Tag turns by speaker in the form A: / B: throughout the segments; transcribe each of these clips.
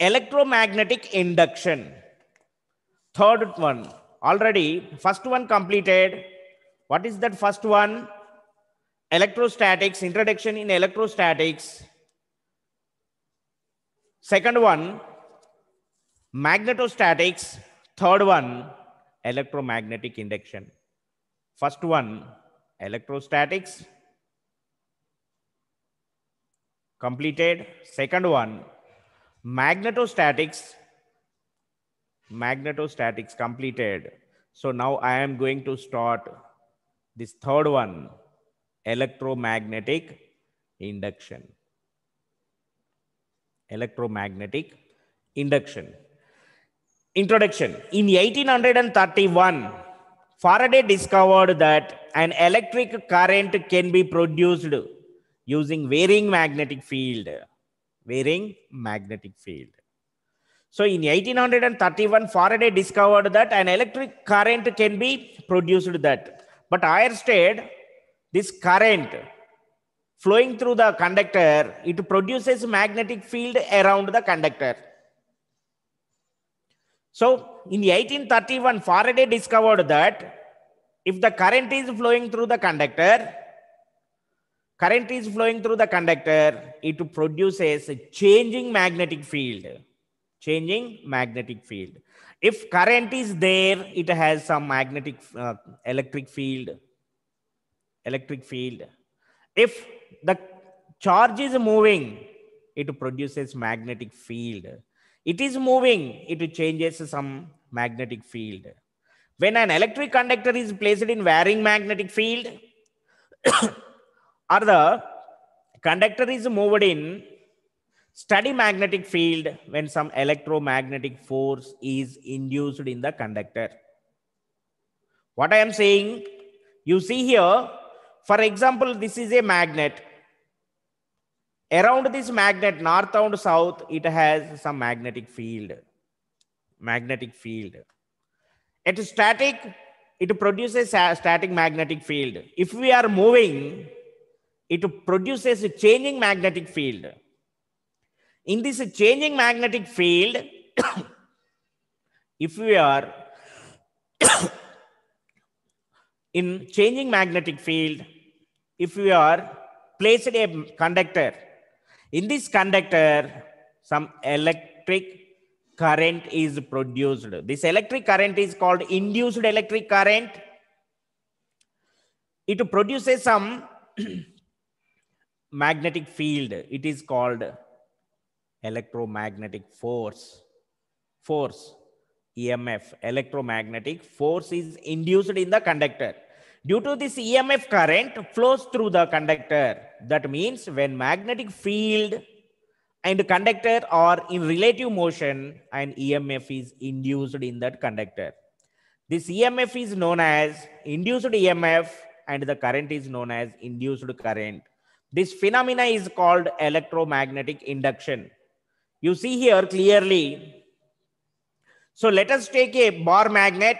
A: electromagnetic induction. Third one, already first one completed. What is that first one? Electrostatics, introduction in electrostatics. Second one, magnetostatics. Third one, electromagnetic induction. First one, electrostatics. Completed. Second one, magnetostatics magnetostatics completed so now i am going to start this third one electromagnetic induction electromagnetic induction introduction in 1831 faraday discovered that an electric current can be produced using varying magnetic field varying magnetic field. So in 1831, Faraday discovered that an electric current can be produced that. But Ayer this current flowing through the conductor, it produces magnetic field around the conductor. So in 1831, Faraday discovered that if the current is flowing through the conductor, current is flowing through the conductor, it produces a changing magnetic field. Changing magnetic field. If current is there, it has some magnetic uh, electric field. Electric field. If the charge is moving, it produces magnetic field. It is moving, it changes some magnetic field. When an electric conductor is placed in varying magnetic field, other the conductor is moved in steady magnetic field when some electromagnetic force is induced in the conductor. What I am saying, you see here, for example, this is a magnet. Around this magnet, north and south, it has some magnetic field. Magnetic field. It is static, it produces a static magnetic field. If we are moving, it produces a changing magnetic field. In this changing magnetic field, if we are in changing magnetic field, if we are placed a conductor, in this conductor, some electric current is produced. This electric current is called induced electric current. It produces some magnetic field it is called electromagnetic force force emf electromagnetic force is induced in the conductor due to this emf current flows through the conductor that means when magnetic field and conductor are in relative motion and emf is induced in that conductor this emf is known as induced emf and the current is known as induced current this phenomena is called electromagnetic induction. You see here clearly. So let us take a bar magnet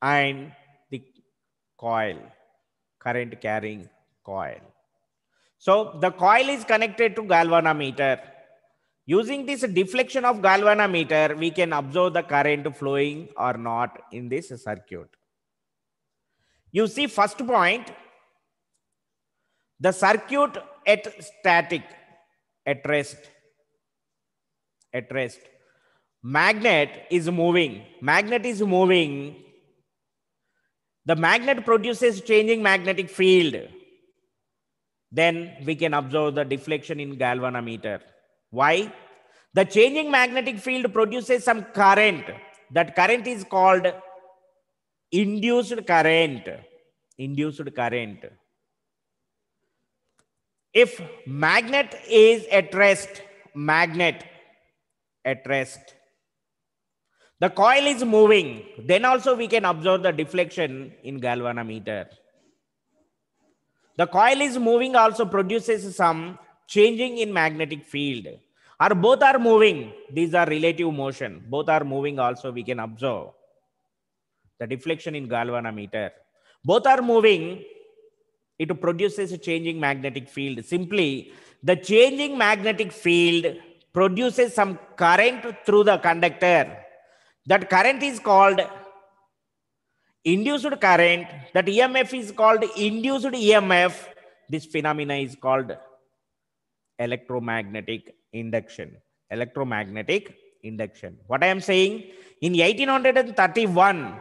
A: and the coil, current carrying coil. So the coil is connected to galvanometer. Using this deflection of galvanometer, we can observe the current flowing or not in this circuit. You see first point, the circuit at static, at rest, at rest. Magnet is moving. Magnet is moving. The magnet produces changing magnetic field. Then we can observe the deflection in galvanometer. Why? The changing magnetic field produces some current. That current is called induced current. Induced current if magnet is at rest, magnet at rest, the coil is moving, then also we can observe the deflection in galvanometer. The coil is moving also produces some changing in magnetic field. Or both are moving. These are relative motion. Both are moving also we can observe. The deflection in galvanometer. Both are moving it produces a changing magnetic field. Simply, the changing magnetic field produces some current through the conductor. That current is called induced current. That EMF is called induced EMF. This phenomena is called electromagnetic induction. Electromagnetic induction. What I am saying, in 1831,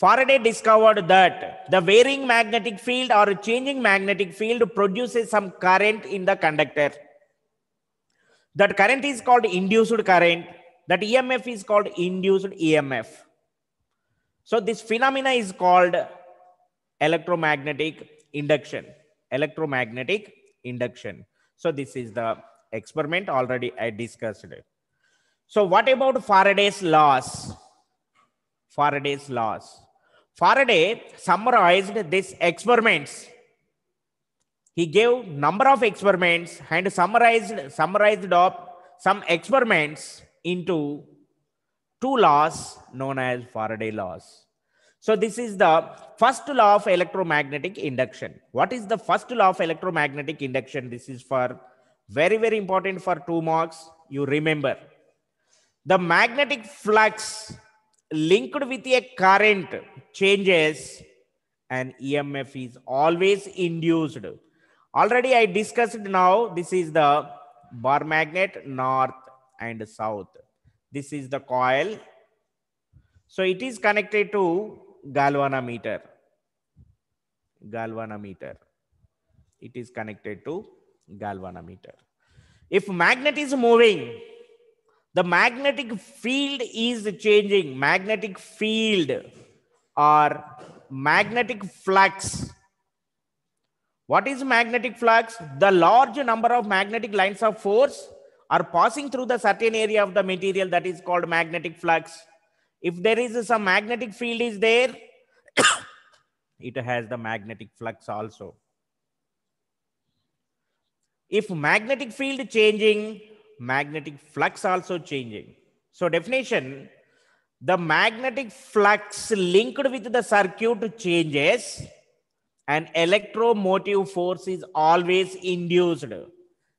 A: Faraday discovered that the varying magnetic field or changing magnetic field produces some current in the conductor. That current is called induced current. That EMF is called induced EMF. So this phenomena is called electromagnetic induction. Electromagnetic induction. So this is the experiment already I discussed it. So what about Faraday's laws? Faraday's laws. Faraday summarized these experiments. He gave number of experiments and summarized, summarized up some experiments into two laws known as Faraday laws. So this is the first law of electromagnetic induction. What is the first law of electromagnetic induction? This is for very, very important for two marks. You remember. The magnetic flux linked with a current changes and EMF is always induced. Already I discussed now, this is the bar magnet north and south. This is the coil. So it is connected to galvanometer. Galvanometer. It is connected to galvanometer. If magnet is moving, the magnetic field is changing. Magnetic field are magnetic flux. What is magnetic flux? The large number of magnetic lines of force are passing through the certain area of the material that is called magnetic flux. If there is some magnetic field is there, it has the magnetic flux also. If magnetic field changing, magnetic flux also changing. So definition, the magnetic flux linked with the circuit changes and electromotive force is always induced.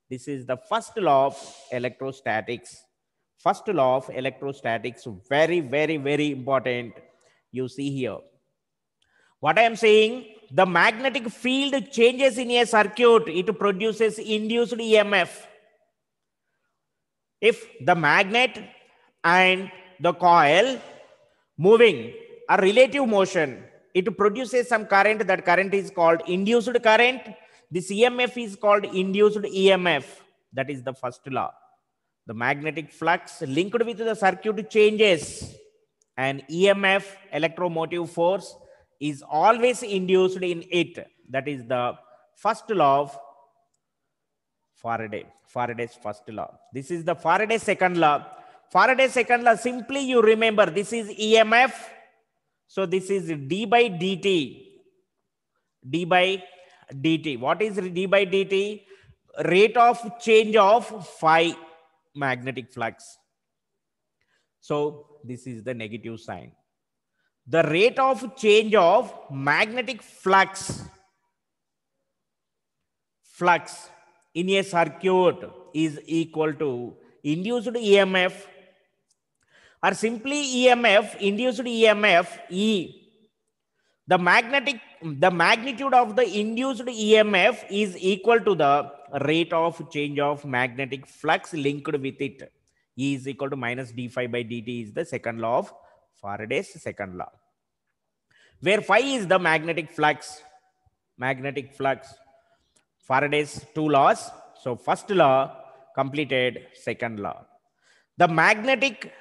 A: This is the first law of electrostatics. First law of electrostatics, very, very, very important. You see here. What I am saying, the magnetic field changes in a circuit. It produces induced EMF. If the magnet and the coil moving a relative motion, it produces some current. That current is called induced current. This EMF is called induced EMF. That is the first law. The magnetic flux linked with the circuit changes. And EMF, electromotive force, is always induced in it. That is the first law of Faraday. Faraday's first law. This is the Faraday's second law. Faraday second law, simply you remember this is EMF. So this is D by DT. D by DT. What is D by DT? Rate of change of phi magnetic flux. So this is the negative sign. The rate of change of magnetic flux flux in a circuit is equal to induced EMF are simply EMF, induced EMF, E. The magnetic, the magnitude of the induced EMF is equal to the rate of change of magnetic flux linked with it. E is equal to minus d phi by dt is the second law of Faraday's second law. Where phi is the magnetic flux, magnetic flux, Faraday's two laws. So first law completed second law. The magnetic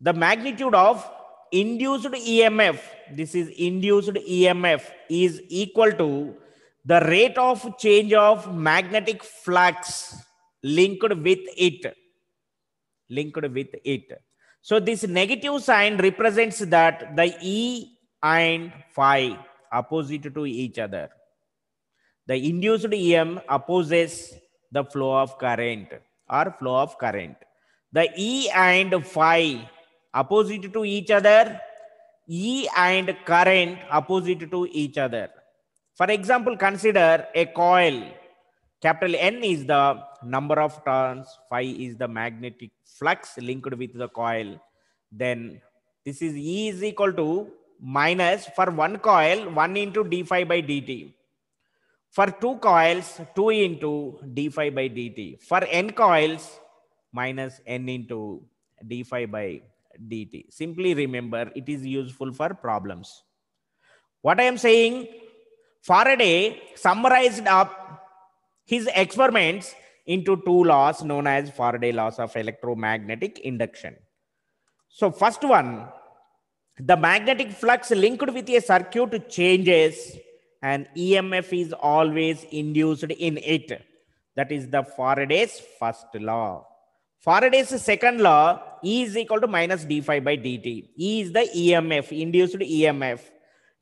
A: the magnitude of induced EMF, this is induced EMF, is equal to the rate of change of magnetic flux linked with it. Linked with it. So this negative sign represents that the E and phi opposite to each other. The induced EM opposes the flow of current or flow of current. The E and phi opposite to each other E and current opposite to each other. For example, consider a coil. Capital N is the number of turns, phi is the magnetic flux linked with the coil. Then this is E is equal to minus for one coil, 1 into d phi by dt. For two coils, 2 into d phi by dt. For n coils, minus n into d phi by dt. Simply remember it is useful for problems. What I am saying, Faraday summarized up his experiments into two laws known as Faraday laws of electromagnetic induction. So first one, the magnetic flux linked with a circuit changes and EMF is always induced in it. That is the Faraday's first law. Faraday's second law, E is equal to minus d5 by dt. E is the EMF, induced EMF.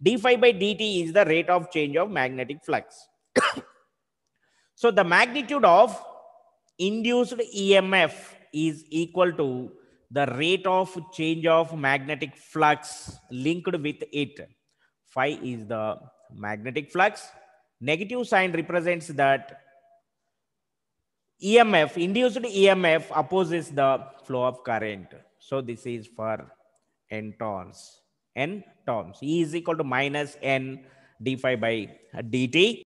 A: d5 by dt is the rate of change of magnetic flux. so the magnitude of induced EMF is equal to the rate of change of magnetic flux linked with it. Phi is the magnetic flux. Negative sign represents that EMF, induced EMF opposes the flow of current. So this is for N turns. N turns. E is equal to minus N d phi by dt.